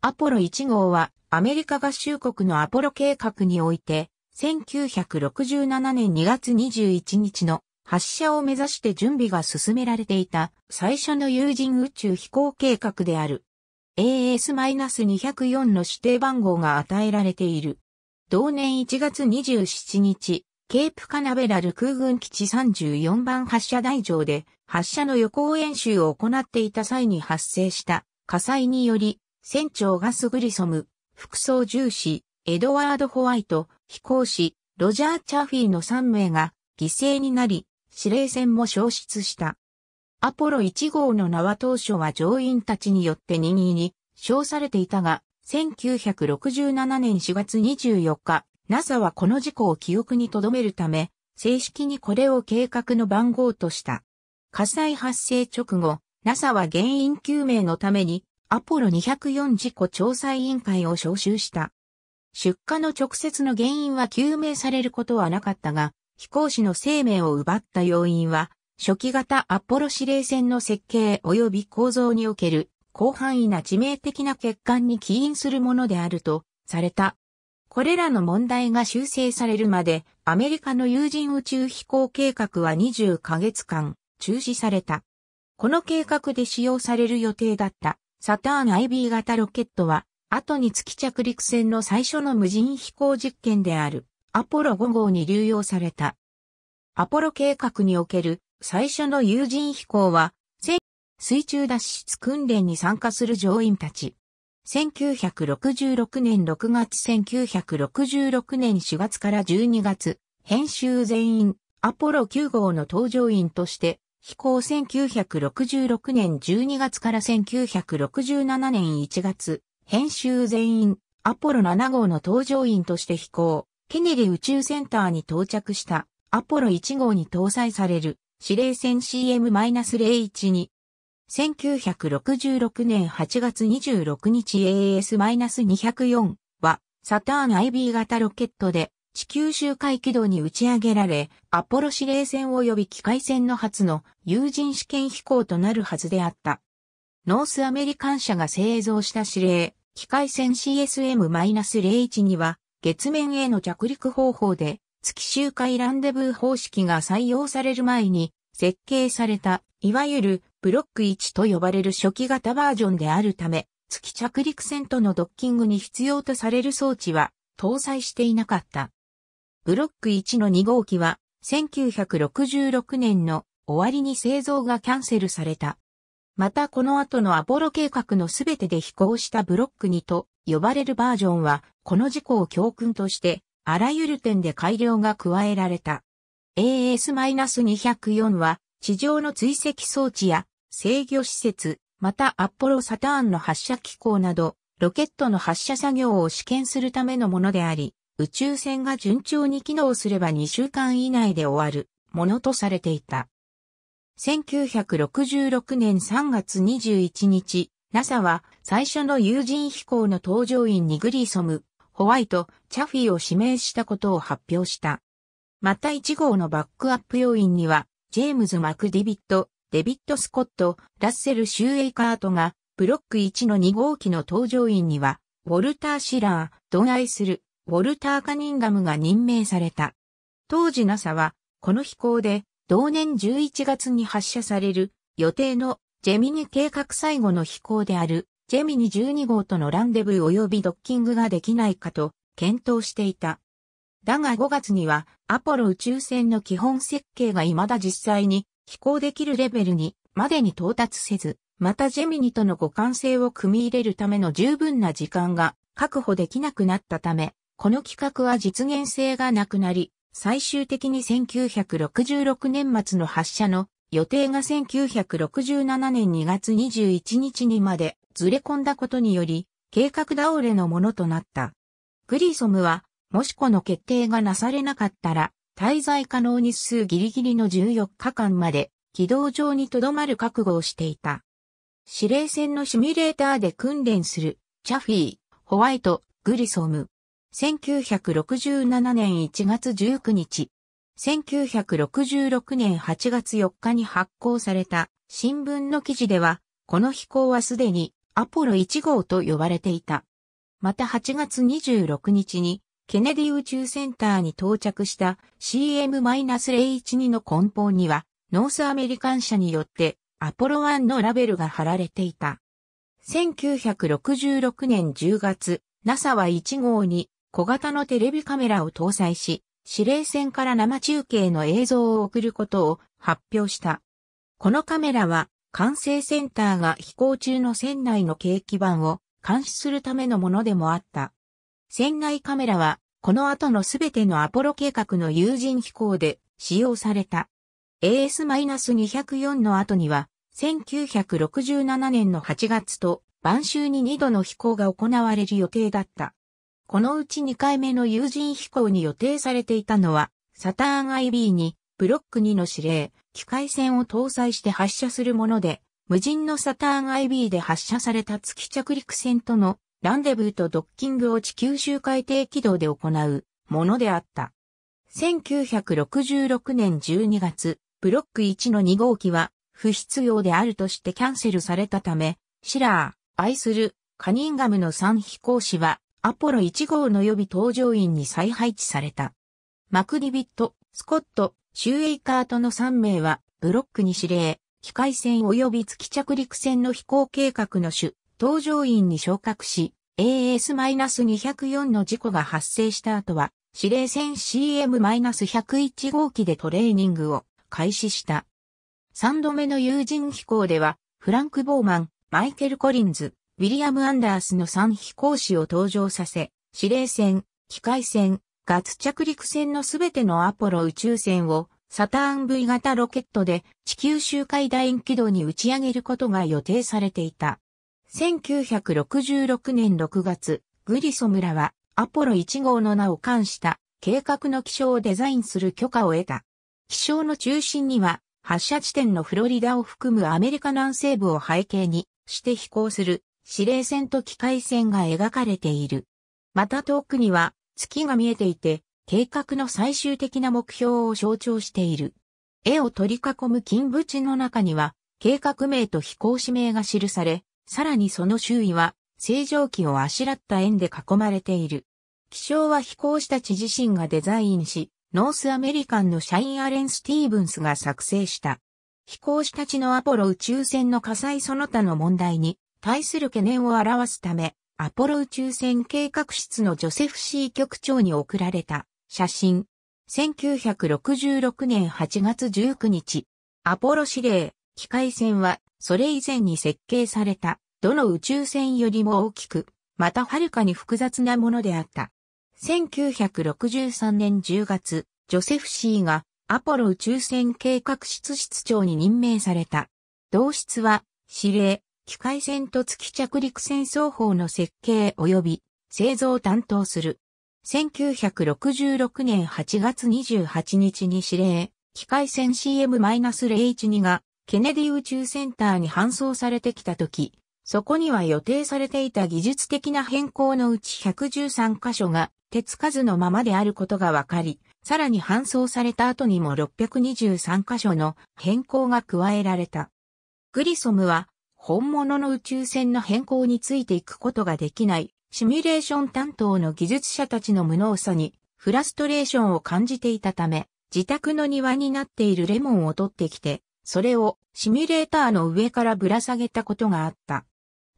アポロ1号はアメリカ合衆国のアポロ計画において、1967年2月21日の発射を目指して準備が進められていた最初の有人宇宙飛行計画である。AS-204 の指定番号が与えられている。同年1月27日、ケープカナベラル空軍基地34番発射台上で発射の予行演習を行っていた際に発生した火災により船長ガス・グリソム、副操縦士、エドワード・ホワイト、飛行士、ロジャー・チャーフィーの3名が犠牲になり、司令船も消失した。アポロ1号の名は当初は乗員たちによって任意に称されていたが、1967年4月24日、NASA はこの事故を記憶に留めるため、正式にこれを計画の番号とした。火災発生直後、NASA は原因究明のためにアポロ204事故調査委員会を招集した。出火の直接の原因は究明されることはなかったが、飛行士の生命を奪った要因は、初期型アポロ指令船の設計及び構造における広範囲な致命的な欠陥に起因するものであるとされた。これらの問題が修正されるまで、アメリカの有人宇宙飛行計画は20ヶ月間中止された。この計画で使用される予定だったサターン IB 型ロケットは、後に月着陸船の最初の無人飛行実験である、アポロ5号に流用された。アポロ計画における最初の有人飛行は、水中脱出訓練に参加する乗員たち。1966年6月1966年4月から12月、編集全員、アポロ9号の搭乗員として飛行1966年12月から1967年1月、編集全員、アポロ7号の搭乗員として飛行、ケネディ宇宙センターに到着したアポロ1号に搭載される指令船 CM-012。1966年8月26日 AS-204 はサターン IB 型ロケットで地球周回軌道に打ち上げられ、アポロ司令船及び機械船の初の有人試験飛行となるはずであった。ノースアメリカン社が製造した指令、機械船 CSM-01 には、月面への着陸方法で、月周回ランデブー方式が採用される前に、設計された、いわゆるブロック1と呼ばれる初期型バージョンであるため、月着陸船とのドッキングに必要とされる装置は搭載していなかった。ブロック1の2号機は、1966年の終わりに製造がキャンセルされた。またこの後のアポロ計画のすべてで飛行したブロック2と呼ばれるバージョンは、この事故を教訓として、あらゆる点で改良が加えられた。AS-204 は、地上の追跡装置や制御施設、またアポロサターンの発射機構など、ロケットの発射作業を試験するためのものであり、宇宙船が順調に機能すれば2週間以内で終わるものとされていた。1966年3月21日、NASA は最初の有人飛行の搭乗員にグリーソム、ホワイト、チャフィーを指名したことを発表した。また1号のバックアップ要員には、ジェームズ・マクディビット、デビット・スコット、ラッセル・シューエイカートが、ブロック1の2号機の搭乗員には、ウォルター・シラー、同愛する、ウォルター・カニンガムが任命された。当時 NASA は、この飛行で、同年11月に発射される予定のジェミニ計画最後の飛行であるジェミニ12号とのランデブー及びドッキングができないかと検討していた。だが5月にはアポロ宇宙船の基本設計が未だ実際に飛行できるレベルにまでに到達せず、またジェミニとの互換性を組み入れるための十分な時間が確保できなくなったため、この企画は実現性がなくなり、最終的に1966年末の発射の予定が1967年2月21日にまでずれ込んだことにより、計画倒れのものとなった。グリーソムは、もしこの決定がなされなかったら、滞在可能日数ギリギリの14日間まで軌道上に留まる覚悟をしていた。指令船のシミュレーターで訓練する、チャフィー、ホワイト、グリソム、1967年1月19日、1966年8月4日に発行された新聞の記事では、この飛行はすでにアポロ1号と呼ばれていた。また8月26日に、ケネディ宇宙センターに到着した CM-012 の梱包には、ノースアメリカン社によってアポロ1のラベルが貼られていた。1966年10月、NASA は1号に小型のテレビカメラを搭載し、司令船から生中継の映像を送ることを発表した。このカメラは、管制センターが飛行中の船内の景気板を監視するためのものでもあった。船内カメラは、この後のすべてのアポロ計画の有人飛行で使用された。AS-204 の後には、1967年の8月と晩秋に2度の飛行が行われる予定だった。このうち2回目の有人飛行に予定されていたのは、サターン i b に、ブロック2の指令、機械船を搭載して発射するもので、無人のサターン IB で発射された月着陸船とのランデブーとドッキングを地球周回定軌道で行うものであった。1966年12月、ブロック1の2号機は不必要であるとしてキャンセルされたため、シラー、愛するカニンガムの3飛行士はアポロ1号の予備搭乗員に再配置された。マクディビット、スコット、シューエイカーとの3名は、ブロックに指令、機械船及び月着陸船の飛行計画の主、搭乗員に昇格し、AS-204 の事故が発生した後は、指令船 CM-101 号機でトレーニングを開始した。3度目の有人飛行では、フランク・ボーマン、マイケル・コリンズ、ウィリアム・アンダースの3飛行士を登場させ、指令船、機械船、ガツ着陸船のすべてのアポロ宇宙船をサターン V 型ロケットで地球周回楕円軌道に打ち上げることが予定されていた。1966年6月、グリソ村はアポロ1号の名を冠した計画の気象をデザインする許可を得た。気象の中心には発射地点のフロリダを含むアメリカ南西部を背景にして飛行する指令船と機械船が描かれている。また遠くには月が見えていて、計画の最終的な目標を象徴している。絵を取り囲む金縁の中には、計画名と飛行指名が記され、さらにその周囲は、正常期をあしらった円で囲まれている。気象は飛行士たち自身がデザインし、ノースアメリカンのシャイン・アレン・スティーブンスが作成した。飛行士たちのアポロ宇宙船の火災その他の問題に対する懸念を表すため、アポロ宇宙船計画室のジョセフ C 局長に送られた写真。1966年8月19日、アポロ指令、機械船は、それ以前に設計された、どの宇宙船よりも大きく、またはるかに複雑なものであった。1963年10月、ジョセフ C がアポロ宇宙船計画室室長に任命された。同室は、指令、機械船と月着陸船双方の設計及び製造を担当する。1966年8月28日に指令、機械船 CM-012 がケネディ宇宙センターに搬送されてきたとき、そこには予定されていた技術的な変更のうち113箇所が手つかずのままであることが分かり、さらに搬送された後にも623箇所の変更が加えられた。グリソムは本物の宇宙船の変更についていくことができない、シミュレーション担当の技術者たちの無能さに、フラストレーションを感じていたため、自宅の庭になっているレモンを取ってきて、それをシミュレーターの上からぶら下げたことがあった。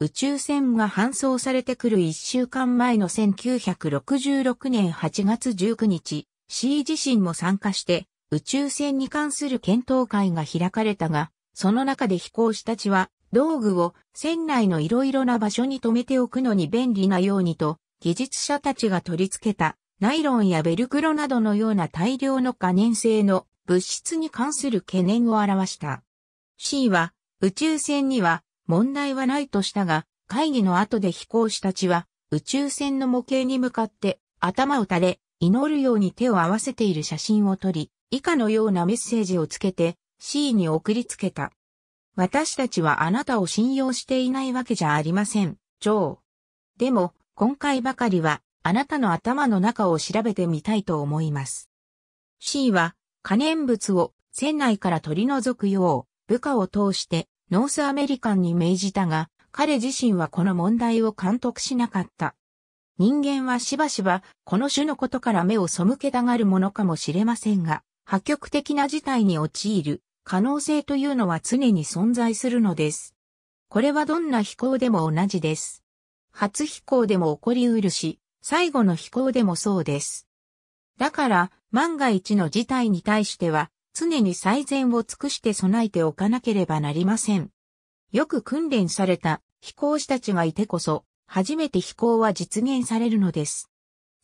宇宙船が搬送されてくる1週間前の1966年8月19日、C 自身も参加して宇宙船に関する検討会が開かれたが、その中で飛行士たちは道具を船内のいろいろな場所に留めておくのに便利なようにと、技術者たちが取り付けたナイロンやベルクロなどのような大量の可燃性の物質に関する懸念を表した。C は宇宙船には問題はないとしたが、会議の後で飛行士たちは宇宙船の模型に向かって頭を垂れ、祈るように手を合わせている写真を撮り、以下のようなメッセージをつけて C に送りつけた。私たちはあなたを信用していないわけじゃありません、ジョー。でも、今回ばかりは、あなたの頭の中を調べてみたいと思います。C は、可燃物を船内から取り除くよう、部下を通してノースアメリカンに命じたが、彼自身はこの問題を監督しなかった。人間はしばしばこの種のことから目を背けたがるものかもしれませんが、破局的な事態に陥る可能性というのは常に存在するのです。これはどんな飛行でも同じです。初飛行でも起こりうるし、最後の飛行でもそうです。だから、万が一の事態に対しては、常に最善を尽くして備えておかなければなりません。よく訓練された飛行士たちがいてこそ、初めて飛行は実現されるのです。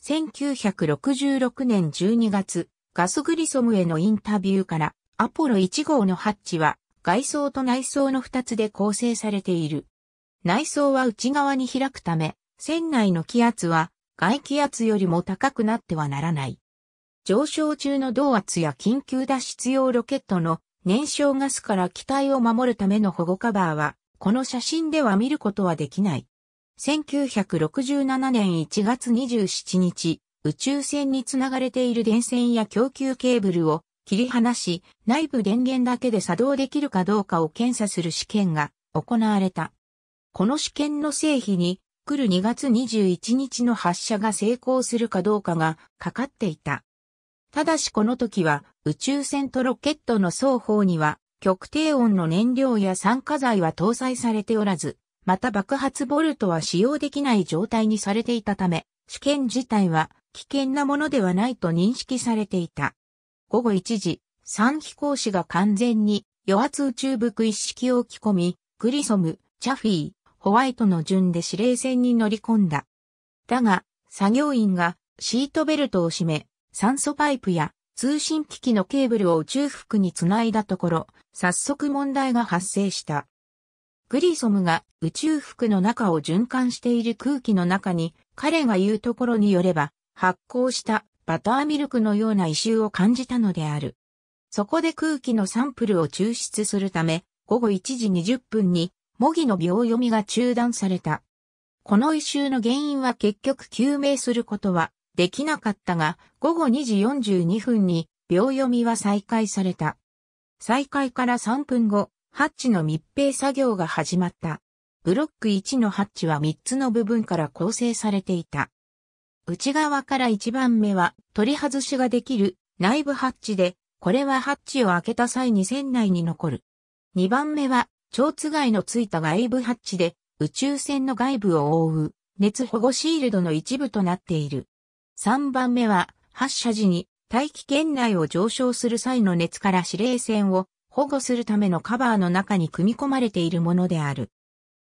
1966年12月、ガスグリソムへのインタビューから、アポロ1号のハッチは外装と内装の2つで構成されている。内装は内側に開くため、船内の気圧は外気圧よりも高くなってはならない。上昇中の動圧や緊急脱出用ロケットの燃焼ガスから機体を守るための保護カバーは、この写真では見ることはできない。1967年1月27日、宇宙船につながれている電線や供給ケーブルを切り離し、内部電源だけで作動できるかどうかを検査する試験が行われた。この試験の成否に、来る2月21日の発射が成功するかどうかがかかっていた。ただしこの時は宇宙船とロケットの双方には極低温の燃料や酸化剤は搭載されておらず、また爆発ボルトは使用できない状態にされていたため、試験自体は危険なものではないと認識されていた。午後1時、三飛行士が完全に与圧宇宙服一式を着込み、グリソム、チャフィー、ホワイトの順で指令船に乗り込んだ。だが、作業員がシートベルトを締め、酸素パイプや通信機器のケーブルを宇宙服につないだところ、早速問題が発生した。グリソムが宇宙服の中を循環している空気の中に、彼が言うところによれば、発光したバターミルクのような異臭を感じたのである。そこで空気のサンプルを抽出するため、午後1時20分に、模擬の秒読みが中断された。この異臭の原因は結局究明することはできなかったが、午後2時42分に秒読みは再開された。再開から3分後、ハッチの密閉作業が始まった。ブロック1のハッチは3つの部分から構成されていた。内側から1番目は取り外しができる内部ハッチで、これはハッチを開けた際に船内に残る。2番目は、蝶津がのついた外部ハッチで、宇宙船の外部を覆う熱保護シールドの一部となっている。3番目は、発射時に大気圏内を上昇する際の熱から指令線を保護するためのカバーの中に組み込まれているものである。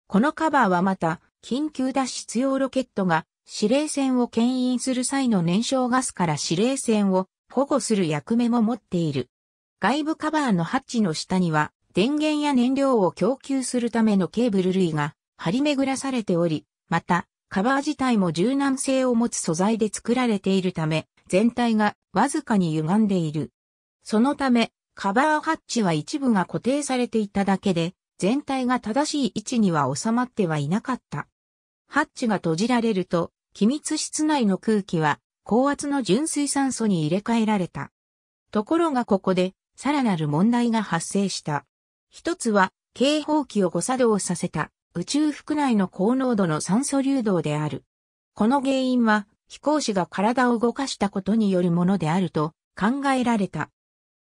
このカバーはまた、緊急脱出用ロケットが司令船を牽引する際の燃焼ガスから司令船を保護する役目も持っている。外部カバーのハッチの下には電源や燃料を供給するためのケーブル類が張り巡らされており、またカバー自体も柔軟性を持つ素材で作られているため、全体がわずかに歪んでいる。そのため、カバーハッチは一部が固定されていただけで、全体が正しい位置には収まってはいなかった。ハッチが閉じられると、機密室内の空気は高圧の純水酸素に入れ替えられた。ところがここで、さらなる問題が発生した。一つは、警報器を誤作動させた宇宙服内の高濃度の酸素流動である。この原因は、飛行士が体を動かしたことによるものであると考えられた。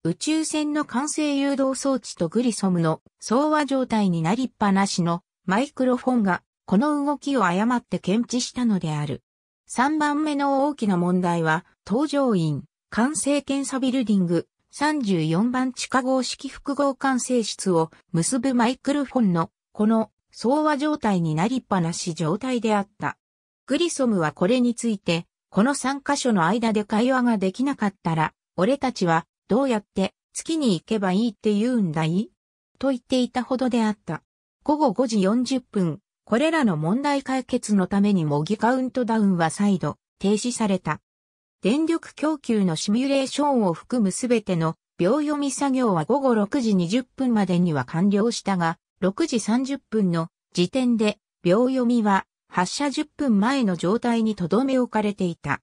宇宙船の完成誘導装置とグリソムの相和状態になりっぱなしのマイクロフォンがこの動きを誤って検知したのである。3番目の大きな問題は、搭乗員、完成検査ビルディング、34番地下合式複合完成室を結ぶマイクロフォンの、この、相和状態になりっぱなし状態であった。グリソムはこれについて、この3箇所の間で会話ができなかったら、俺たちは、どうやって、月に行けばいいって言うんだいと言っていたほどであった。午後5時40分、これらの問題解決のために模擬カウントダウンは再度停止された。電力供給のシミュレーションを含むすべての秒読み作業は午後6時20分までには完了したが、6時30分の時点で秒読みは発射10分前の状態に留め置かれていた。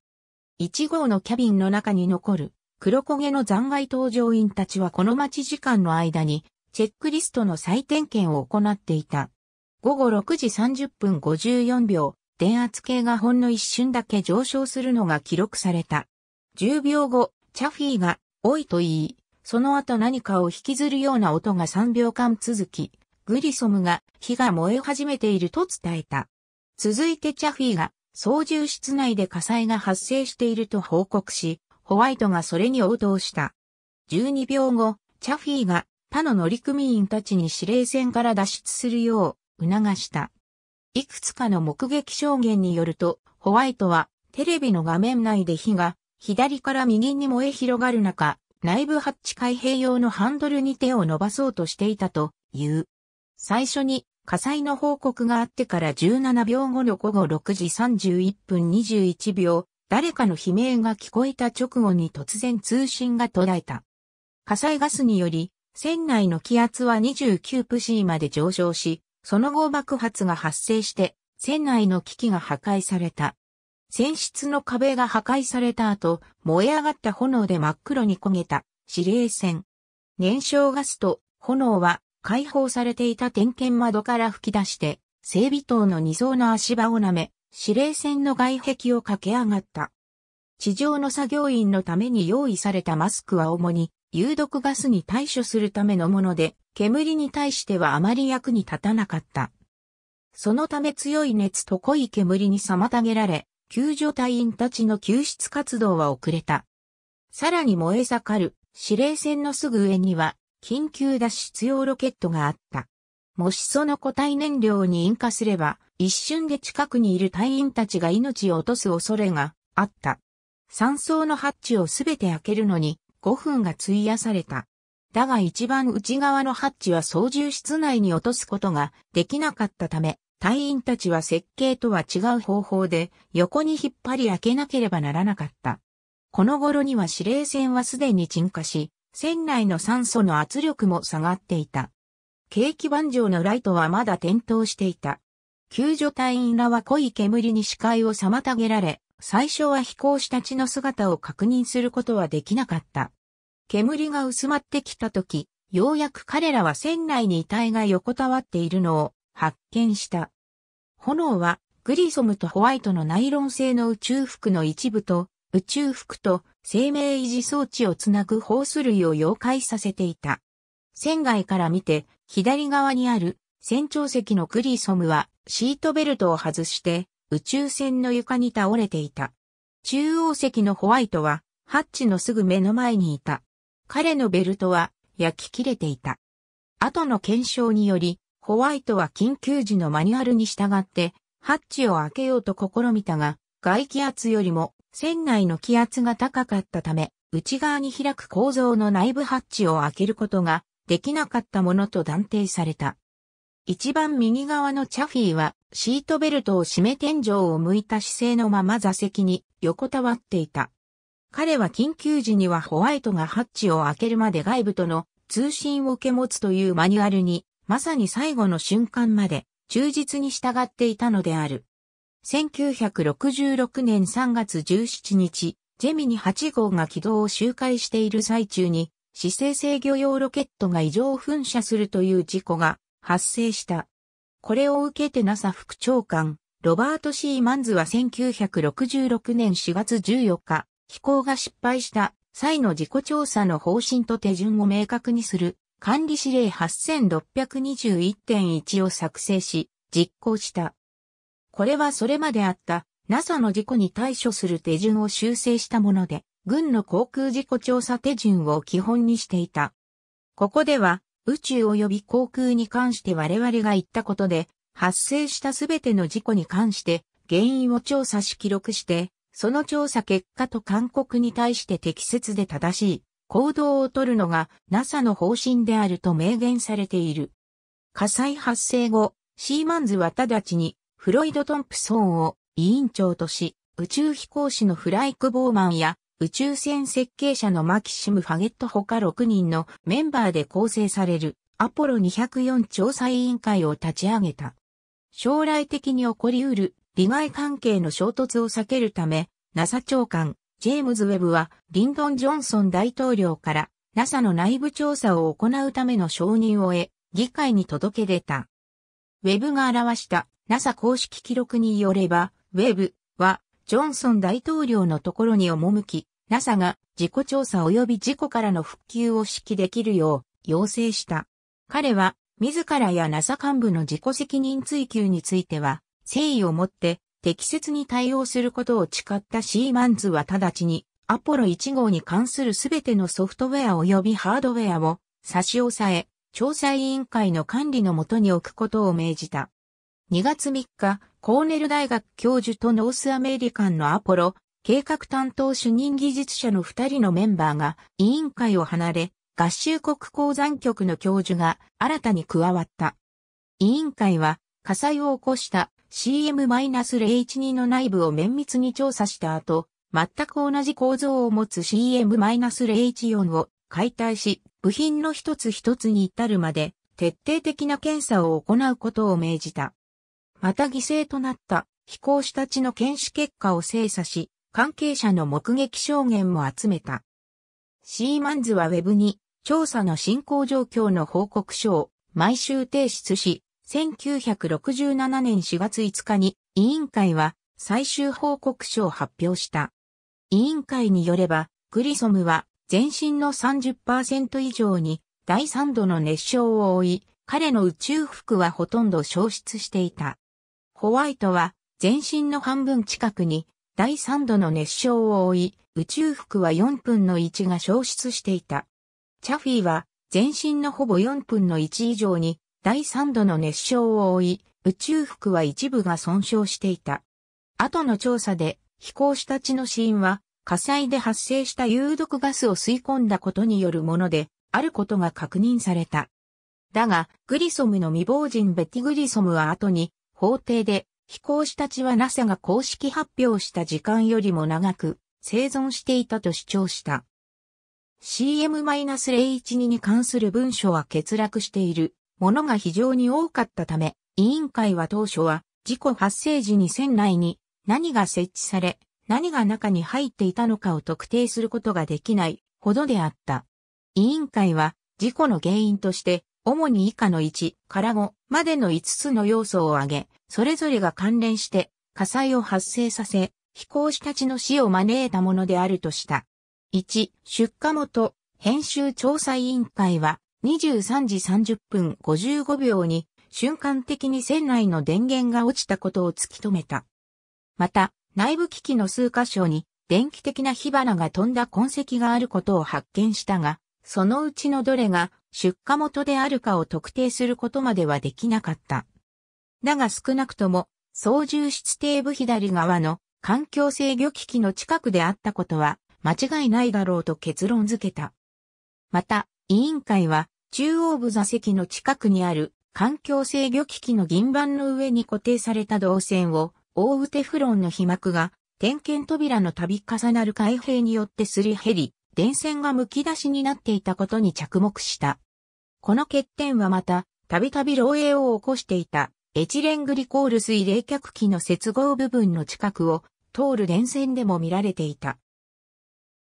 1号のキャビンの中に残る黒焦げの残骸搭乗員たちはこの待ち時間の間にチェックリストの再点検を行っていた。午後6時30分54秒、電圧計がほんの一瞬だけ上昇するのが記録された。10秒後、チャフィーが、おいと言い、その後何かを引きずるような音が3秒間続き、グリソムが火が燃え始めていると伝えた。続いてチャフィーが操縦室内で火災が発生していると報告し、ホワイトがそれに応答した。12秒後、チャフィーが他の乗組員たちに指令船から脱出するよう促した。いくつかの目撃証言によると、ホワイトはテレビの画面内で火が左から右に燃え広がる中、内部ハッチ開閉用のハンドルに手を伸ばそうとしていたという。最初に火災の報告があってから17秒後の午後6時31分21秒、誰かの悲鳴が聞こえた直後に突然通信が途絶えた。火災ガスにより、船内の気圧は29プシーまで上昇し、その後爆発が発生して、船内の機器が破壊された。船室の壁が破壊された後、燃え上がった炎で真っ黒に焦げた指令船。燃焼ガスと炎は解放されていた点検窓から吹き出して、整備塔の二層の足場を舐め、指令船の外壁を駆け上がった。地上の作業員のために用意されたマスクは主に有毒ガスに対処するためのもので、煙に対してはあまり役に立たなかった。そのため強い熱と濃い煙に妨げられ、救助隊員たちの救出活動は遅れた。さらに燃え盛る指令船のすぐ上には緊急脱出用ロケットがあった。もしその固体燃料に引火すれば、一瞬で近くにいる隊員たちが命を落とす恐れがあった。山荘のハッチをすべて開けるのに5分が費やされた。だが一番内側のハッチは操縦室内に落とすことができなかったため、隊員たちは設計とは違う方法で横に引っ張り開けなければならなかった。この頃には指令船はすでに沈下し、船内の酸素の圧力も下がっていた。景気板上のライトはまだ点灯していた。救助隊員らは濃い煙に視界を妨げられ、最初は飛行士たちの姿を確認することはできなかった。煙が薄まってきた時、ようやく彼らは船内に遺体が横たわっているのを発見した。炎はグリソムとホワイトのナイロン製の宇宙服の一部と宇宙服と生命維持装置をつなぐホース類を溶解させていた。船外から見て左側にある船長席のグリソムはシートベルトを外して宇宙船の床に倒れていた。中央席のホワイトはハッチのすぐ目の前にいた。彼のベルトは焼き切れていた。後の検証により、ホワイトは緊急時のマニュアルに従って、ハッチを開けようと試みたが、外気圧よりも船内の気圧が高かったため、内側に開く構造の内部ハッチを開けることができなかったものと断定された。一番右側のチャフィーはシートベルトを締め天井を向いた姿勢のまま座席に横たわっていた。彼は緊急時にはホワイトがハッチを開けるまで外部との通信を受け持つというマニュアルに、まさに最後の瞬間まで忠実に従っていたのである。1966年3月17日、ジェミニ8号が軌道を周回している最中に、姿勢制御用ロケットが異常噴射するという事故が発生した。これを受けて NASA 副長官、ロバート・シーマンズは1966年4月14日、飛行が失敗した際の事故調査の方針と手順を明確にする管理指令8621.1を作成し、実行した。これはそれまであった NASA の事故に対処する手順を修正したもので、軍の航空事故調査手順を基本にしていた。ここでは、宇宙及び航空に関して我々が言ったことで、発生したすべての事故に関して、原因を調査し記録して、その調査結果と勧告に対して適切で正しい行動をとるのが NASA の方針であると明言されている。火災発生後、シーマンズは直ちにフロイド・トンプソンを委員長とし、宇宙飛行士のフライク・ボーマンや宇宙船設計者のマキシム・ファゲット他6人のメンバーで構成されるアポロ204調査委員会を立ち上げた。将来的に起こり得る利害関係の衝突を避けるため、NASA 長官、ジェームズ・ウェブは、リンドン・ジョンソン大統領から、NASA の内部調査を行うための承認を得、議会に届け出た。ウェブが表した NASA 公式記録によれば、ウェブは、ジョンソン大統領のところに赴き、NASA が事故調査及び事故からの復旧を指揮できるよう要請した。彼は、自らや NASA 幹部の自己責任追及については、誠意をもって適切に対応することを誓ったシーマンズは直ちにアポロ1号に関するすべてのソフトウェア及びハードウェアを差し押さえ、調査委員会の管理のもとに置くことを命じた。2月3日、コーネル大学教授とノースアメリカンのアポロ計画担当主任技術者の2人のメンバーが委員会を離れ、合衆国鉱山局の教授が新たに加わった。委員会は火災を起こした CM-012 の内部を綿密に調査した後、全く同じ構造を持つ CM-014 を解体し、部品の一つ一つに至るまで、徹底的な検査を行うことを命じた。また犠牲となった飛行士たちの検視結果を精査し、関係者の目撃証言も集めた。シーマンズはウェブに調査の進行状況の報告書を毎週提出し、1967年4月5日に委員会は最終報告書を発表した。委員会によれば、グリソムは全身の30%以上に第3度の熱傷を負い、彼の宇宙服はほとんど消失していた。ホワイトは全身の半分近くに第3度の熱傷を負い、宇宙服は4分の1が消失していた。チャフィーは全身のほぼ4分の1以上に第3度の熱傷を負い、宇宙服は一部が損傷していた。後の調査で、飛行士たちの死因は、火災で発生した有毒ガスを吸い込んだことによるもので、あることが確認された。だが、グリソムの未亡人ベティ・グリソムは後に、法廷で、飛行士たちは NASA が公式発表した時間よりも長く、生存していたと主張した。CM-012 に関する文書は欠落している。ものが非常に多かったため、委員会は当初は事故発生時に船内に何が設置され、何が中に入っていたのかを特定することができないほどであった。委員会は事故の原因として主に以下の1から5までの5つの要素を挙げ、それぞれが関連して火災を発生させ、飛行士たちの死を招いたものであるとした。1、出火元、編集調査委員会は23時30分55秒に瞬間的に船内の電源が落ちたことを突き止めた。また、内部機器の数箇所に電気的な火花が飛んだ痕跡があることを発見したが、そのうちのどれが出火元であるかを特定することまではできなかった。だが少なくとも、操縦室底部左側の環境制御機器の近くであったことは間違いないだろうと結論付けた。また、委員会は中央部座席の近くにある環境制御機器の銀板の上に固定された導線を大テフロンの被膜が点検扉の度重なる開閉によってすり減り、電線が剥き出しになっていたことに着目した。この欠点はまた、たびたび漏洩を起こしていた、エチレングリコール水冷却器の接合部分の近くを通る電線でも見られていた。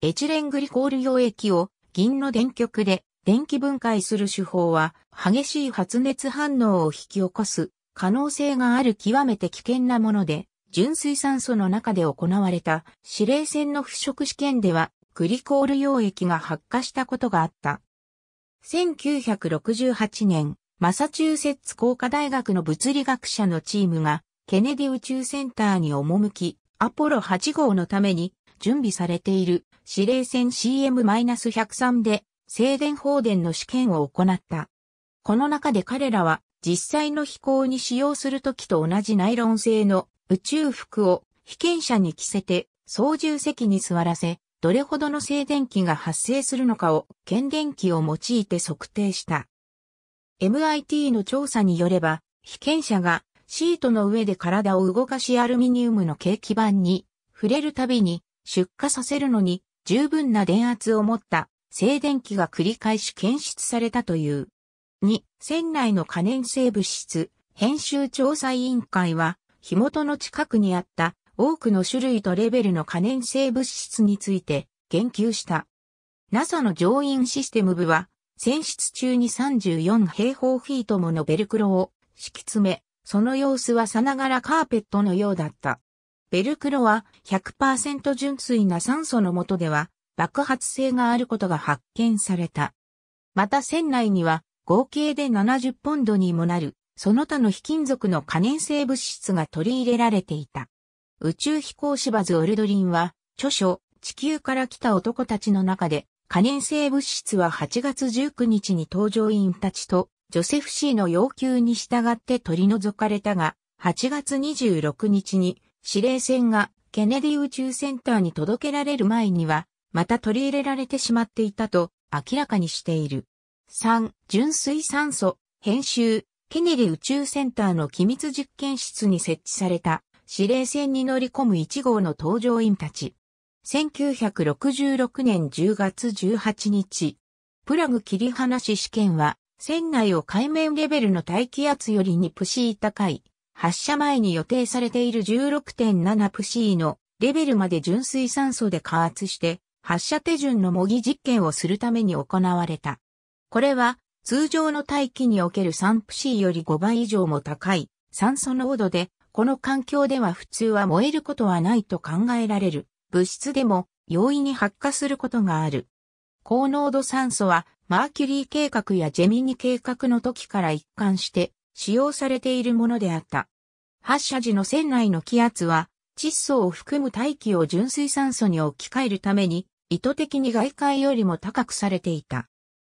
エチレングリコール溶液を銀の電極で電気分解する手法は激しい発熱反応を引き起こす可能性がある極めて危険なもので、純水酸素の中で行われた指令線の腐食試験ではグリコール溶液が発火したことがあった。1968年、マサチューセッツ工科大学の物理学者のチームがケネディ宇宙センターに赴き、アポロ8号のために準備されている指令線 CM-103 で静電放電の試験を行った。この中で彼らは実際の飛行に使用するときと同じナイロン製の宇宙服を被験者に着せて操縦席に座らせ、どれほどの静電気が発生するのかを検電器を用いて測定した。MIT の調査によれば、被験者がシートの上で体を動かしアルミニウムの景気板に触れるたびに出火させるのに十分な電圧を持った静電気が繰り返し検出されたという。2、船内の可燃性物質、編集調査委員会は、火元の近くにあった多くの種類とレベルの可燃性物質について言及した。NASA の乗員システム部は、船出中に34平方フィートものベルクロを敷き詰め、その様子はさながらカーペットのようだった。ベルクロは100%純粋な酸素の下では爆発性があることが発見された。また船内には合計で70ポンドにもなる、その他の非金属の可燃性物質が取り入れられていた。宇宙飛行士バズ・オルドリンは、著書、地球から来た男たちの中で、可燃性物質は8月19日に搭乗員たちと、ジョセフ・シーの要求に従って取り除かれたが、8月26日に、指令船がケネディ宇宙センターに届けられる前には、また取り入れられてしまっていたと明らかにしている。3、純水酸素、編集、ケネディ宇宙センターの機密実験室に設置された指令船に乗り込む1号の搭乗員たち。1966年10月18日、プラグ切り離し試験は、船内を海面レベルの大気圧より2プシー高い、発射前に予定されている16.7プシーのレベルまで純水酸素で加圧して、発射手順の模擬実験をするために行われた。これは通常の大気における散布 C より5倍以上も高い酸素濃度で、この環境では普通は燃えることはないと考えられる物質でも容易に発火することがある。高濃度酸素はマーキュリー計画やジェミニ計画の時から一貫して使用されているものであった。発射時の船内の気圧は窒素を含む大気を純水酸素に置き換えるために意図的に外界よりも高くされていた。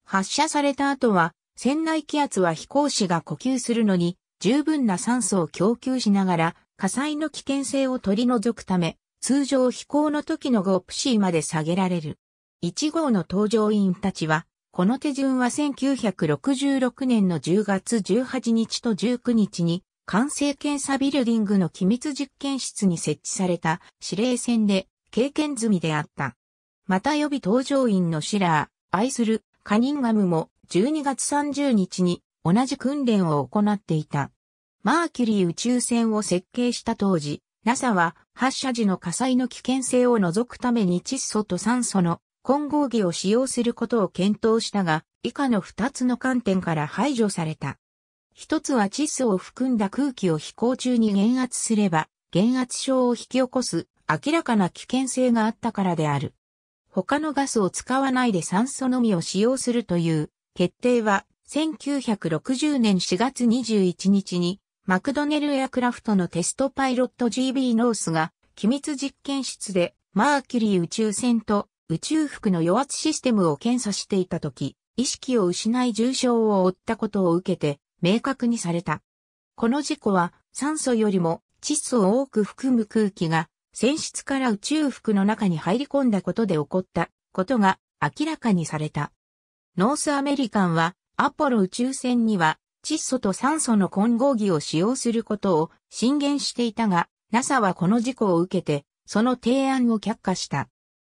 発射された後は、船内気圧は飛行士が呼吸するのに十分な酸素を供給しながら火災の危険性を取り除くため、通常飛行の時のープシーまで下げられる。1号の搭乗員たちは、この手順は1966年の10月18日と19日に、完成検査ビルディングの機密実験室に設置された指令船で経験済みであった。また予備登場員のシラー、愛するカニンガムも12月30日に同じ訓練を行っていた。マーキュリー宇宙船を設計した当時、NASA は発射時の火災の危険性を除くために窒素と酸素の混合技を使用することを検討したが、以下の2つの観点から排除された。一つは窒素を含んだ空気を飛行中に減圧すれば、減圧症を引き起こす明らかな危険性があったからである。他のガスを使わないで酸素のみを使用するという決定は1960年4月21日にマクドネルエアクラフトのテストパイロット GB ノースが機密実験室でマーキュリー宇宙船と宇宙服の余圧システムを検査していた時、意識を失い重傷を負ったことを受けて明確にされた。この事故は酸素よりも窒素を多く含む空気が船室から宇宙服の中に入り込んだことで起こったことが明らかにされた。ノースアメリカンはアポロ宇宙船には窒素と酸素の混合技を使用することを進言していたが、NASA はこの事故を受けて、その提案を却下した。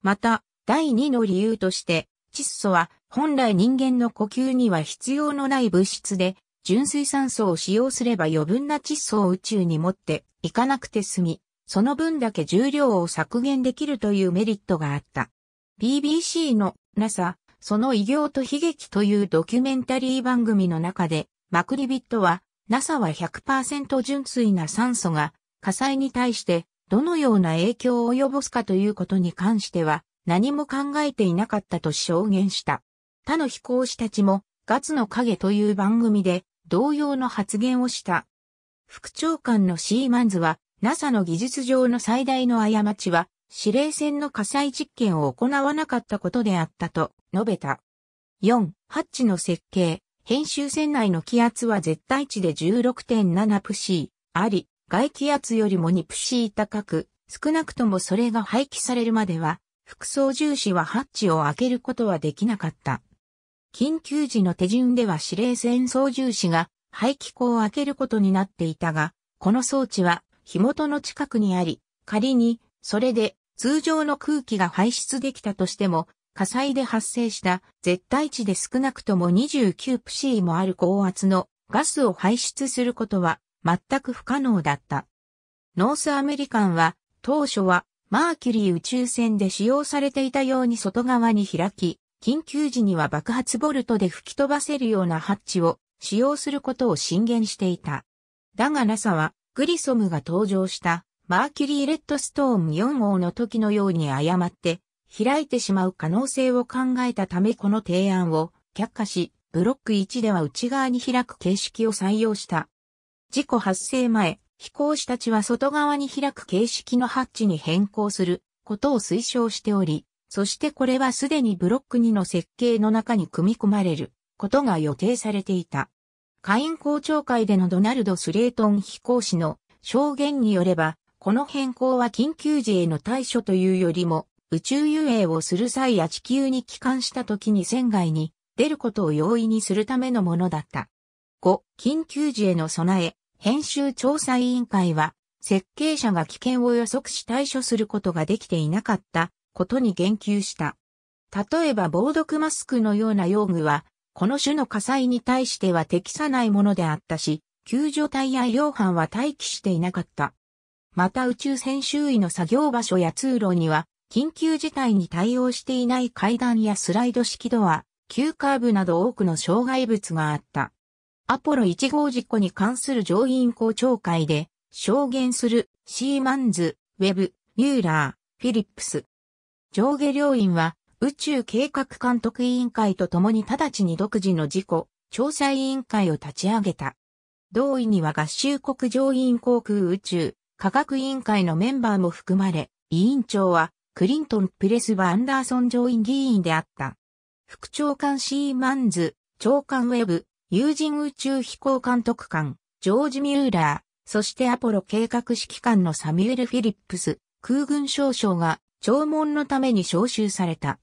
また、第2の理由として、窒素は本来人間の呼吸には必要のない物質で、純水酸素を使用すれば余分な窒素を宇宙に持っていかなくて済み、その分だけ重量を削減できるというメリットがあった。BBC の NASA、その異業と悲劇というドキュメンタリー番組の中で、マクリビットは、NASA は100%純粋な酸素が火災に対してどのような影響を及ぼすかということに関しては何も考えていなかったと証言した。他の飛行士たちもガツの影という番組で同様の発言をした。副長官のシーマンズは NASA の技術上の最大の過ちは、指令船の火災実験を行わなかったことであったと述べた。4、ハッチの設計、編集船内の気圧は絶対値で16.7プシーあり、外気圧よりも2プシー高く、少なくともそれが廃棄されるまでは、副操縦士はハッチを開けることはできなかった。緊急時の手順では指令船操縦士が排気口を開けることになっていたが、この装置は火元の近くにあり、仮に、それで通常の空気が排出できたとしても、火災で発生した絶対値で少なくとも29プシーもある高圧のガスを排出することは全く不可能だった。ノースアメリカンは当初はマーキュリー宇宙船で使用されていたように外側に開き、緊急時には爆発ボルトで吹き飛ばせるようなハッチを使用することを進言していた。だが NASA はグリソムが登場したマーキュリー・レッドストーン4号の時のように誤って開いてしまう可能性を考えたためこの提案を却下し、ブロック1では内側に開く形式を採用した。事故発生前、飛行士たちは外側に開く形式のハッチに変更することを推奨しており、そしてこれはすでにブロック2の設計の中に組み込まれることが予定されていた。下院公聴会でのドナルド・スレートン飛行士の証言によれば、この変更は緊急時への対処というよりも、宇宙遊泳をする際や地球に帰還した時に船外に出ることを容易にするためのものだった。5. 緊急時への備え、編集調査委員会は、設計者が危険を予測し対処することができていなかったことに言及した。例えば防毒マスクのような用具はこの種の火災に対しては適さないものであったし、救助隊や医療班は待機していなかった。また宇宙船周囲の作業場所や通路には、緊急事態に対応していない階段やスライド式ドア、急カーブなど多くの障害物があった。アポロ1号事故に関する上院公聴会で、証言するシーマンズ、ウェブ、ミューラー、フィリップス。上下両院は宇宙計画監督委員会と共に直ちに独自の事故、調査委員会を立ち上げた。同意には合衆国上院航空宇宙科学委員会のメンバーも含まれ、委員長はクリントン・プレスバ・アンダーソン上院議員であった。副長官シーマンズ、長官ウェブ、友人宇宙飛行監督官、ジョージ・ミューラー、そしてアポロ計画指揮官のサミュエル・フィリップス、空軍少将が弔問のために招集された。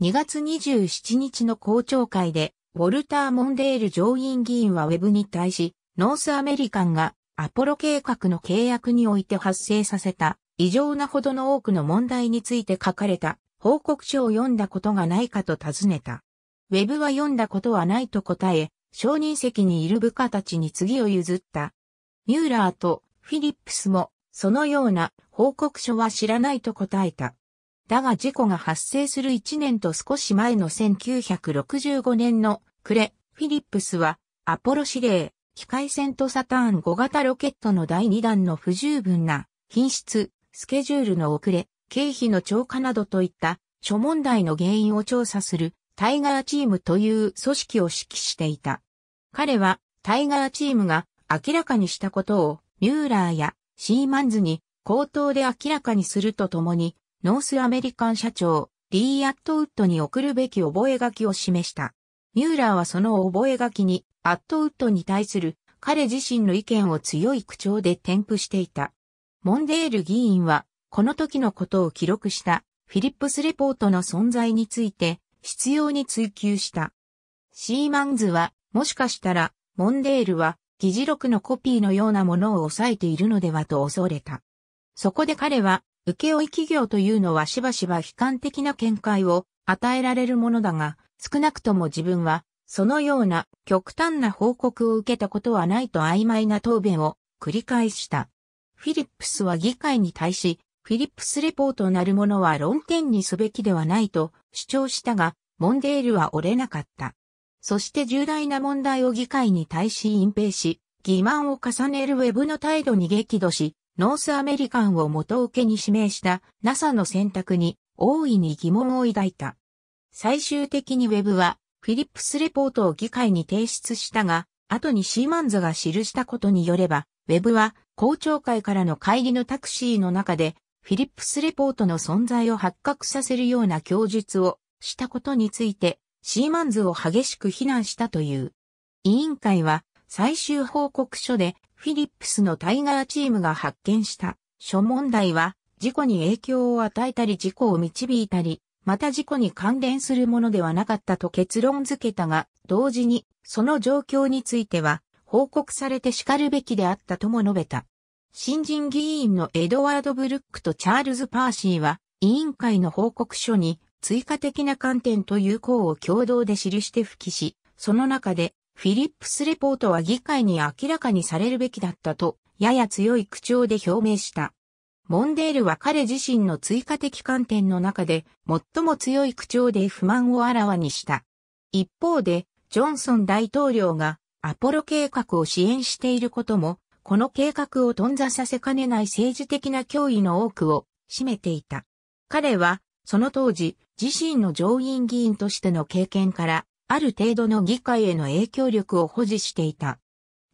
2月27日の公聴会で、ウォルター・モンデール上院議員はウェブに対し、ノースアメリカンがアポロ計画の契約において発生させた異常なほどの多くの問題について書かれた報告書を読んだことがないかと尋ねた。ウェブは読んだことはないと答え、承認席にいる部下たちに次を譲った。ミューラーとフィリップスもそのような報告書は知らないと答えた。だが事故が発生する1年と少し前の1965年の暮れ、フィリップスはアポロ指令、機械戦とサターン5型ロケットの第2弾の不十分な品質、スケジュールの遅れ、経費の超過などといった諸問題の原因を調査するタイガーチームという組織を指揮していた。彼はタイガーチームが明らかにしたことをミューラーやシーマンズに口頭で明らかにするとともにノースアメリカン社長、リー・アットウッドに送るべき覚書を示した。ミューラーはその覚書に、アットウッドに対する彼自身の意見を強い口調で添付していた。モンデール議員は、この時のことを記録したフィリップスレポートの存在について、必要に追求した。シーマンズは、もしかしたら、モンデールは、議事録のコピーのようなものを抑えているのではと恐れた。そこで彼は、請負企業というのはしばしば悲観的な見解を与えられるものだが、少なくとも自分は、そのような極端な報告を受けたことはないと曖昧な答弁を繰り返した。フィリップスは議会に対し、フィリップスレポートなるものは論点にすべきではないと主張したが、モンデールは折れなかった。そして重大な問題を議会に対し隠蔽し、欺瞞を重ねるウェブの態度に激怒し、ノースアメリカンを元請けに指名した NASA の選択に大いに疑問を抱いた。最終的に w e b はフィリップスレポートを議会に提出したが、後にシーマンズが記したことによれば、w e b は公聴会からの帰りのタクシーの中でフィリップスレポートの存在を発覚させるような供述をしたことについて、シーマンズを激しく非難したという。委員会は最終報告書でフィリップスのタイガーチームが発見した諸問題は、事故に影響を与えたり事故を導いたり、また事故に関連するものではなかったと結論付けたが、同時に、その状況については、報告されて叱るべきであったとも述べた。新人議員のエドワード・ブルックとチャールズ・パーシーは、委員会の報告書に、追加的な観点という項を共同で記して付記し、その中で、フィリップスレポートは議会に明らかにされるべきだったと、やや強い口調で表明した。モンデールは彼自身の追加的観点の中で最も強い口調で不満をあらわにした。一方で、ジョンソン大統領がアポロ計画を支援していることも、この計画を頓挫させかねない政治的な脅威の多くを占めていた。彼は、その当時、自身の上院議員としての経験から、ある程度の議会への影響力を保持していた。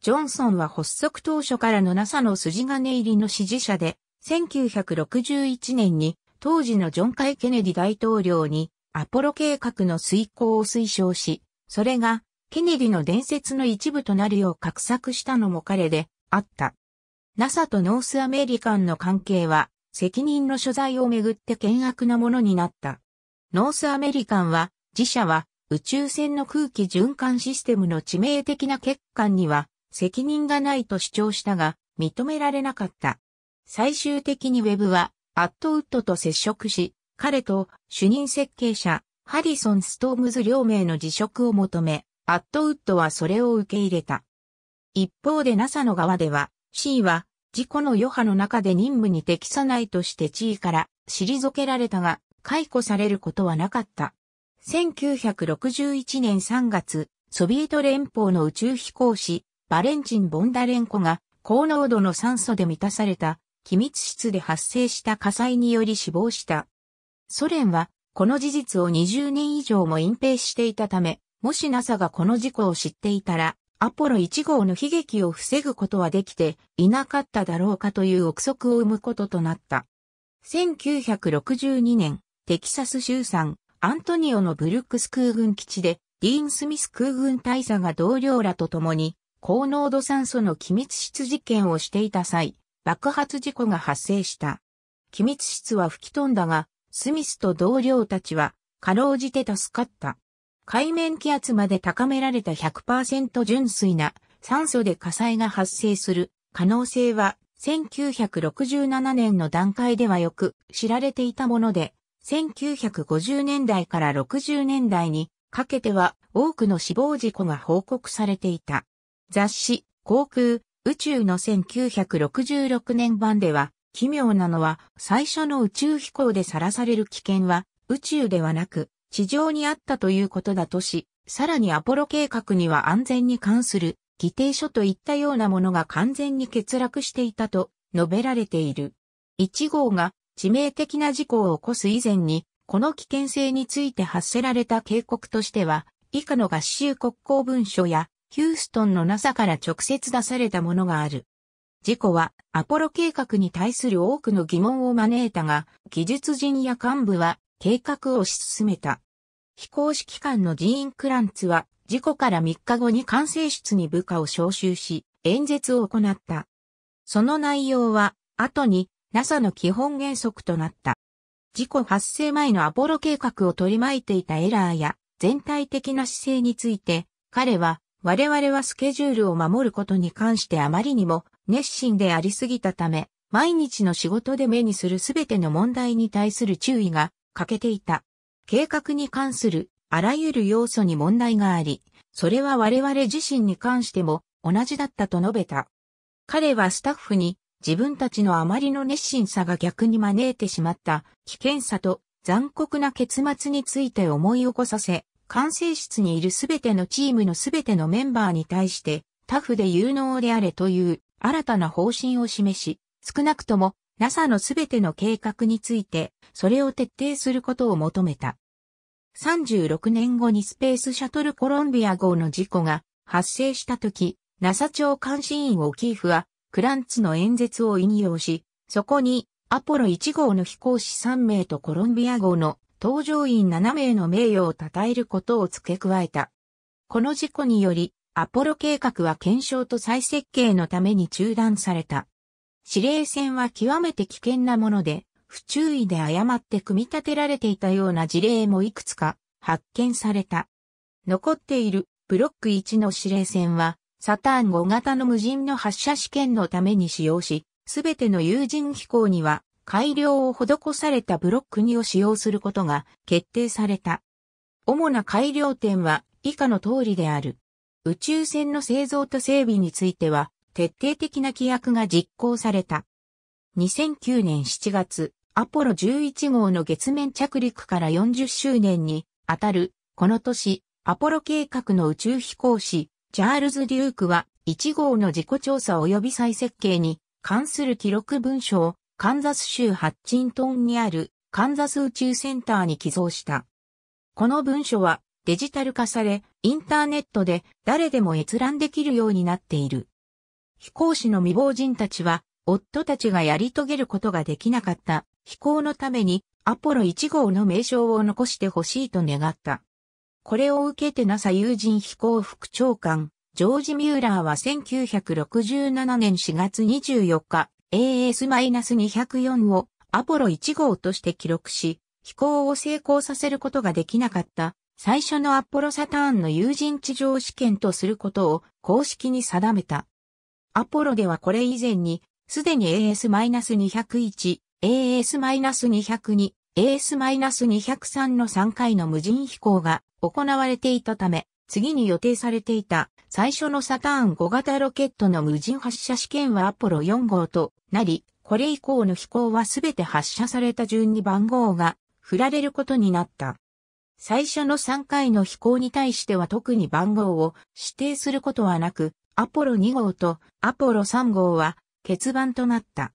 ジョンソンは発足当初からの NASA の筋金入りの支持者で、1961年に当時のジョン・カイ・ケネディ大統領にアポロ計画の遂行を推奨し、それがケネディの伝説の一部となるよう画策したのも彼であった。NASA とノースアメリカンの関係は責任の所在をめぐって険悪なものになった。ノースアメリカンは自社は宇宙船の空気循環システムの致命的な欠陥には責任がないと主張したが認められなかった。最終的にウェブはアットウッドと接触し、彼と主任設計者ハリソン・ストームズ両名の辞職を求め、アットウッドはそれを受け入れた。一方で NASA の側では C は事故の余波の中で任務に適さないとして地位から退けられたが解雇されることはなかった。1961年3月、ソビエト連邦の宇宙飛行士、バレンチン・ボンダレンコが高濃度の酸素で満たされた機密室で発生した火災により死亡した。ソ連はこの事実を20年以上も隠蔽していたため、もし NASA がこの事故を知っていたら、アポロ1号の悲劇を防ぐことはできていなかっただろうかという憶測を生むこととなった。1962年、テキサス州産アントニオのブルックス空軍基地で、ディーン・スミス空軍大佐が同僚らと共に、高濃度酸素の機密室実験をしていた際、爆発事故が発生した。機密室は吹き飛んだが、スミスと同僚たちは、かろうじて助かった。海面気圧まで高められた100%純粋な酸素で火災が発生する可能性は1967年の段階ではよく知られていたもので、1950年代から60年代にかけては多くの死亡事故が報告されていた。雑誌、航空、宇宙の1966年版では、奇妙なのは最初の宇宙飛行でさらされる危険は宇宙ではなく地上にあったということだとし、さらにアポロ計画には安全に関する議定書といったようなものが完全に欠落していたと述べられている。1号が致命的な事故を起こす以前に、この危険性について発せられた警告としては、以下の合衆国交文書や、ヒューストンの NASA から直接出されたものがある。事故は、アポロ計画に対する多くの疑問を招いたが、技術人や幹部は、計画を推し進めた。非公式機関のジーン・クランツは、事故から3日後に管制室に部下を招集し、演説を行った。その内容は、後に NASA の基本原則となった。事故発生前のアポロ計画を取り巻いていたエラーや全体的な姿勢について、彼は我々はスケジュールを守ることに関してあまりにも熱心でありすぎたため、毎日の仕事で目にするすべての問題に対する注意が欠けていた。計画に関するあらゆる要素に問題があり、それは我々自身に関しても同じだったと述べた。彼はスタッフに自分たちのあまりの熱心さが逆に招いてしまった危険さと残酷な結末について思い起こさせ、管制室にいるすべてのチームのすべてのメンバーに対してタフで有能であれという新たな方針を示し、少なくとも NASA のすべての計画について、それを徹底することを求めた。36年後にスペースシャトルコロンビア号の事故が発生した時、NASA 長監視員オキーフはクランツの演説を引用し、そこにアポロ1号の飛行士3名とコロンビア号の搭乗員7名の名誉を称えることを付け加えた。この事故により、アポロ計画は検証と再設計のために中断された。指令船は極めて危険なもので、不注意で誤って組み立てられていたような事例もいくつか発見された。残っているブロック1の指令船はサターン5型の無人の発射試験のために使用し、すべての有人飛行には改良を施されたブロック2を使用することが決定された。主な改良点は以下の通りである。宇宙船の製造と整備については、徹底的な規約が実行された。2009年7月、アポロ11号の月面着陸から40周年に当たる、この年、アポロ計画の宇宙飛行士、チャールズ・デュークは1号の自己調査及び再設計に関する記録文書をカンザス州ハッチントンにあるカンザス宇宙センターに寄贈した。この文書はデジタル化され、インターネットで誰でも閲覧できるようになっている。飛行士の未亡人たちは、夫たちがやり遂げることができなかった飛行のためにアポロ1号の名称を残してほしいと願った。これを受けて NASA 友人飛行副長官、ジョージ・ミューラーは1967年4月24日、AS-204 をアポロ1号として記録し、飛行を成功させることができなかった最初のアポロサターンの有人地上試験とすることを公式に定めた。アポロではこれ以前に、すでに AS-201、AS-202、AS-203 の3回の無人飛行が行われていたため、次に予定されていた最初のサターン5型ロケットの無人発射試験はアポロ4号となり、これ以降の飛行はすべて発射された順に番号が振られることになった。最初の3回の飛行に対しては特に番号を指定することはなく、アポロ2号とアポロ3号は欠番となった。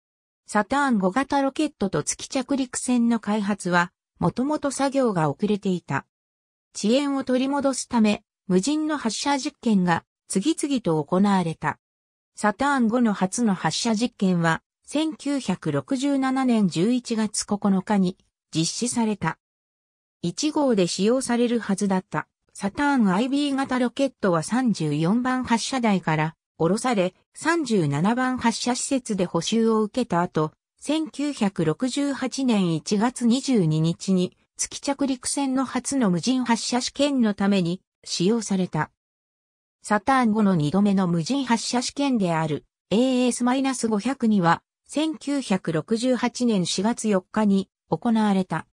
サターン5型ロケットと月着陸船の開発は、もともと作業が遅れていた。遅延を取り戻すため、無人の発射実験が次々と行われた。サターン5の初の発射実験は、1967年11月9日に実施された。1号で使用されるはずだったサターン IB 型ロケットは34番発射台から降ろされ、37番発射施設で補修を受けた後、1968年1月22日に月着陸船の初の無人発射試験のために使用された。サターン後の2度目の無人発射試験である AS-500 には1968年4月4日に行われた。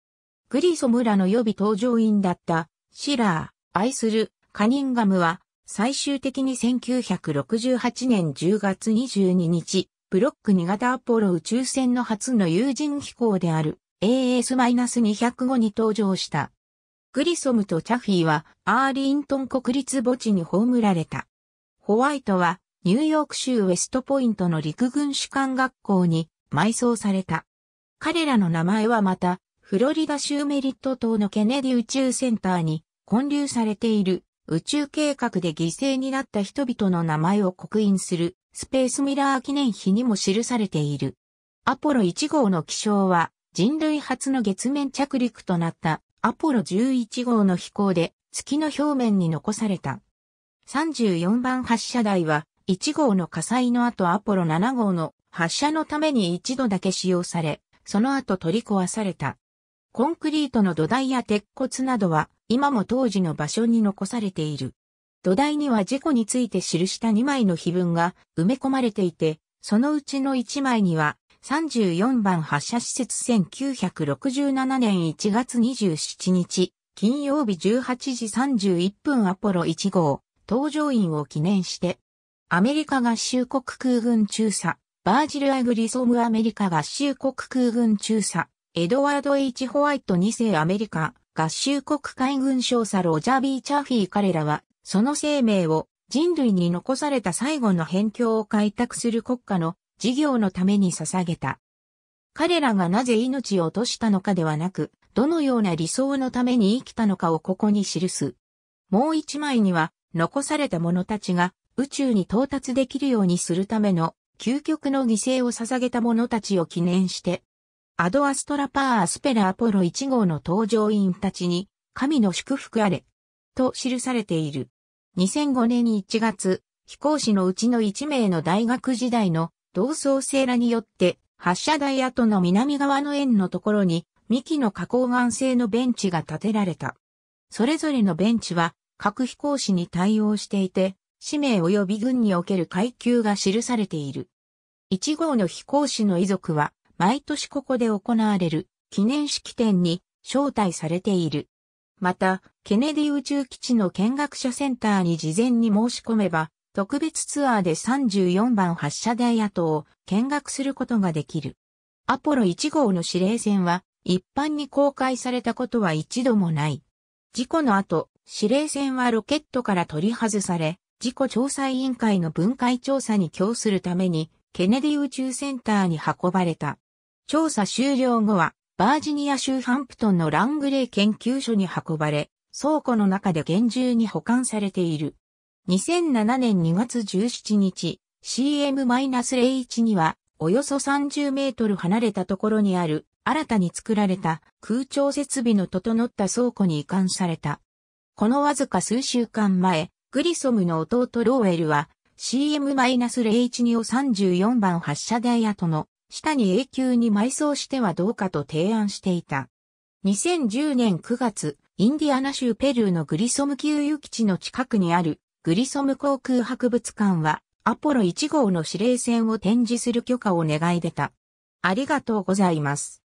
グリーソ村の予備搭乗員だったシラー、愛するカニンガムは最終的に1968年10月22日、ブロック2型アポロ宇宙船の初の有人飛行である AS-205 に登場した。グリソムとチャフィーはアーリントン国立墓地に葬られた。ホワイトはニューヨーク州ウェストポイントの陸軍士官学校に埋葬された。彼らの名前はまた、フロリダ州メリット島のケネディ宇宙センターに建立されている宇宙計画で犠牲になった人々の名前を刻印するスペースミラー記念碑にも記されている。アポロ1号の気象は人類初の月面着陸となったアポロ11号の飛行で月の表面に残された。34番発射台は1号の火災の後アポロ7号の発射のために一度だけ使用され、その後取り壊された。コンクリートの土台や鉄骨などは今も当時の場所に残されている。土台には事故について記した2枚の碑文が埋め込まれていて、そのうちの1枚には、34番発射施設1967年1月27日、金曜日18時31分アポロ1号、搭乗員を記念して、アメリカ合衆国空軍中佐、バージル・アグリソムアメリカ合衆国空軍中佐、エドワード・ H・ ホワイト2世アメリカ合衆国海軍少佐ロジャー・ビー・チャーフィー彼らは、その生命を人類に残された最後の辺境を開拓する国家の事業のために捧げた。彼らがなぜ命を落としたのかではなく、どのような理想のために生きたのかをここに記す。もう一枚には、残された者たちが宇宙に到達できるようにするための究極の犠牲を捧げた者たちを記念してアドアストラパーアスペラアポロ1号の搭乗員たちに、神の祝福あれ、と記されている。2005年1月、飛行士のうちの1名の大学時代の同窓生らによって、発射台跡の南側の円のところに、幹の花崗岩製のベンチが建てられた。それぞれのベンチは、各飛行士に対応していて、氏名及び軍における階級が記されている。1号の飛行士の遺族は、毎年ここで行われる記念式典に招待されている。また、ケネディ宇宙基地の見学者センターに事前に申し込めば、特別ツアーで34番発射台跡を見学することができる。アポロ1号の指令船は一般に公開されたことは一度もない。事故の後、指令船はロケットから取り外され、事故調査委員会の分解調査に供するために、ケネディ宇宙センターに運ばれた。調査終了後は、バージニア州ハンプトンのラングレー研究所に運ばれ、倉庫の中で厳重に保管されている。2007年2月17日、CM-01 には、およそ30メートル離れたところにある、新たに作られた空調設備の整った倉庫に移管された。このわずか数週間前、グリソムの弟ローエルは、CM-01 を34番発射台跡の下に永久に埋葬してはどうかと提案していた。2010年9月、インディアナ州ペルーのグリソム給油基地の近くにあるグリソム航空博物館はアポロ1号の指令船を展示する許可を願い出た。ありがとうございます。